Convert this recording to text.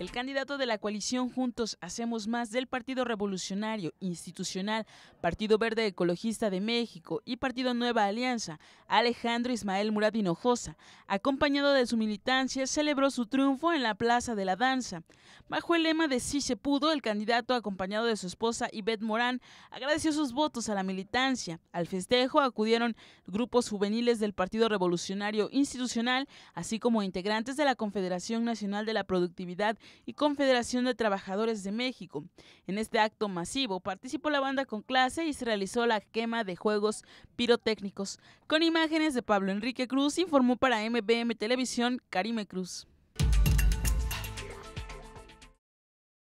El candidato de la coalición Juntos Hacemos Más del Partido Revolucionario Institucional, Partido Verde Ecologista de México y Partido Nueva Alianza, Alejandro Ismael Murat Hinojosa, acompañado de su militancia, celebró su triunfo en la Plaza de la Danza. Bajo el lema de si se pudo, el candidato, acompañado de su esposa Yvette Morán, agradeció sus votos a la militancia. Al festejo acudieron grupos juveniles del Partido Revolucionario Institucional, así como integrantes de la Confederación Nacional de la Productividad y Confederación de Trabajadores de México. En este acto masivo participó la banda con clase y se realizó la quema de juegos pirotécnicos. Con imágenes de Pablo Enrique Cruz informó para MBM Televisión Karime Cruz.